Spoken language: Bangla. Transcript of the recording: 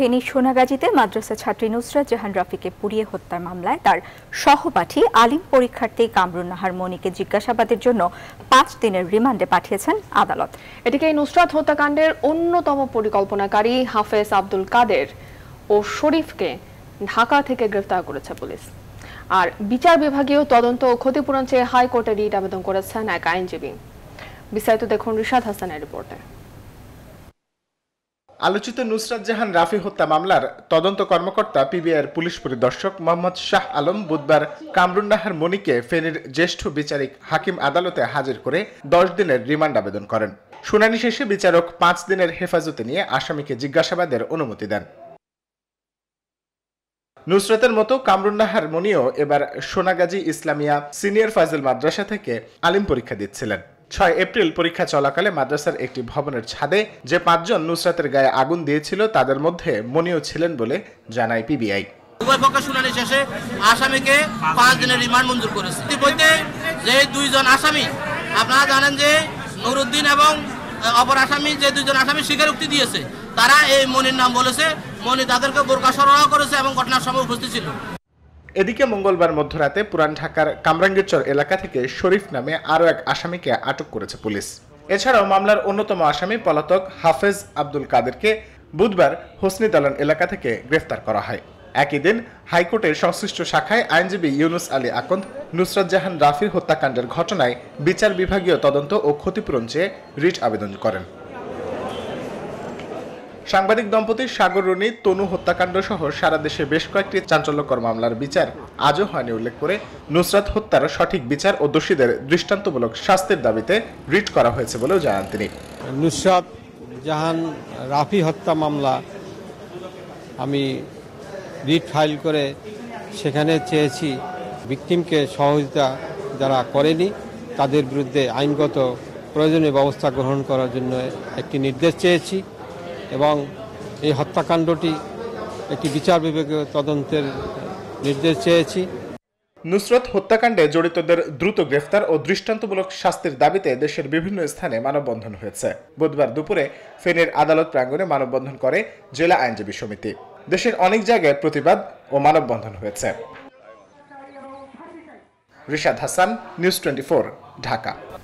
ফেনী সোনাগাজীতে মাদ্রাসা ছাত্রী নুসরাত জাহান রাফিকে পুড়িয়ে হত্যার মামলায় তার সহপাঠী আলিম পরীক্ষার্থী কামরুন নাহার মনিকে জিজ্ঞাসাবাদের জন্য পাঁচ দিনের রিমান্ডে পাঠিয়েছেন আদালত এটিকে নুসরাত হত্যাকাণ্ডের অন্যতম পরিকল্পনাকারী হাফেজ আব্দুল কাদের ও শরীফকে ঢাকা থেকে গ্রেফতার করেছে পুলিশ আর বিচার বিভাগীয় তদন্ত ও ক্ষতিপূরণ চেয়ে হাইকোর্টে রিট আবেদন করেছেন এক আইনজীবী বিস্তারিত দেখুন রিশাদ হাসানের রিপোর্টে আলোচিত নুসরাত জাহান রাফি হত্যা মামলার তদন্ত কর্মকর্তা পিবিআইয়ের পুলিশ পরিদর্শক মোহাম্মদ শাহ আলম বুধবার কামরুন্নাহার মনিকে ফেনীর জ্যেষ্ঠ বিচারিক হাকিম আদালতে হাজির করে দশ দিনের রিমান্ড আবেদন করেন শুনানি শেষে বিচারক পাঁচ দিনের হেফাজতে নিয়ে আসামিকে জিজ্ঞাসাবাদের অনুমতি দেন নুসরতের মতো কামরুন্নাহার মনিও এবার সোনাগাজী ইসলামিয়া সিনিয়র ফাজিল মাদ্রাসা থেকে আলিম পরীক্ষা দিচ্ছিলেন ছয় এপ্রিল পরীক্ষা চলাকালে মাদ্রাসার একটি ভবনের ছাদে যে পাঁচজন নুসরাতের গায়ে আগুন দিয়েছিল তাদের মধ্যে মনিও ছিলেন বলে জানায় পিবিআই উভয় পক্ষের শুনানি শেষে আসামিকে পাঁচ দিনের রিমান্ড মঞ্জুর করেছে বলতে যে দুইজন আসামি আপনারা জানেন যে নুরুদ্দিন এবং অপর আসামি যে দুইজন আসামি স্বীকারোক্তি দিয়েছে তারা এই মনির নাম বলেছে মনি তাদেরকে বোরকা সরবরাহ করেছে এবং ঘটনার সময় উপস্থিত ছিল এদিকে মঙ্গলবার মধ্যরাতে পুরান ঢাকার কামরাঙ্গীরচর এলাকা থেকে শরীফ নামে আরও এক আসামিকে আটক করেছে পুলিশ এছাড়াও মামলার অন্যতম আসামি পলাতক হাফেজ আব্দুল কাদেরকে বুধবার হোসনি দালান এলাকা থেকে গ্রেফতার করা হয় একই দিন হাইকোর্টের সংশ্লিষ্ট শাখায় আইনজীবী ইউনুস আলী আকন্দ নুসরাত জাহান রাফির হত্যাকাণ্ডের ঘটনায় বিচার বিভাগীয় তদন্ত ও ক্ষতিপূরণ চেয়ে রিট আবেদন করেন সাংবাদিক দম্পতি সাগর রনি তনু হত্যাকাণ্ড সহ সারা দেশে বেশ কয়েকটি চাঞ্চল্যকর মামলার বিচার আজও হয়নি উল্লেখ করে নুসরাত হত্যার সঠিক বিচার ও দোষীদের দৃষ্টান্তমূলক শাস্তির দাবিতে রিট করা হয়েছে বলেও জানান তিনি নুসরাত জাহান রাফি হত্যা মামলা আমি রিট ফাইল করে সেখানে চেয়েছি ভিকটিমকে সহযোগিতা যারা করেনি তাদের বিরুদ্ধে আইনগত প্রয়োজনীয় ব্যবস্থা গ্রহণ করার জন্য একটি নির্দেশ চেয়েছি এবং এই হত্যাকাণ্ডটি একটি বিচার বিভাগীয় তদন্তের নির্দেশ চেয়েছি নুসরত হত্যাকাণ্ডে জড়িতদের দ্রুত গ্রেফতার ও দৃষ্টান্তমূলক শাস্তির দাবিতে দেশের বিভিন্ন স্থানে মানববন্ধন হয়েছে বুধবার দুপুরে ফেনের আদালত প্রাঙ্গণে মানববন্ধন করে জেলা আইনজীবী সমিতি দেশের অনেক জায়গায় প্রতিবাদ ও মানববন্ধন হয়েছে রিশাদ হাসান নিউজ টোয়েন্টি ঢাকা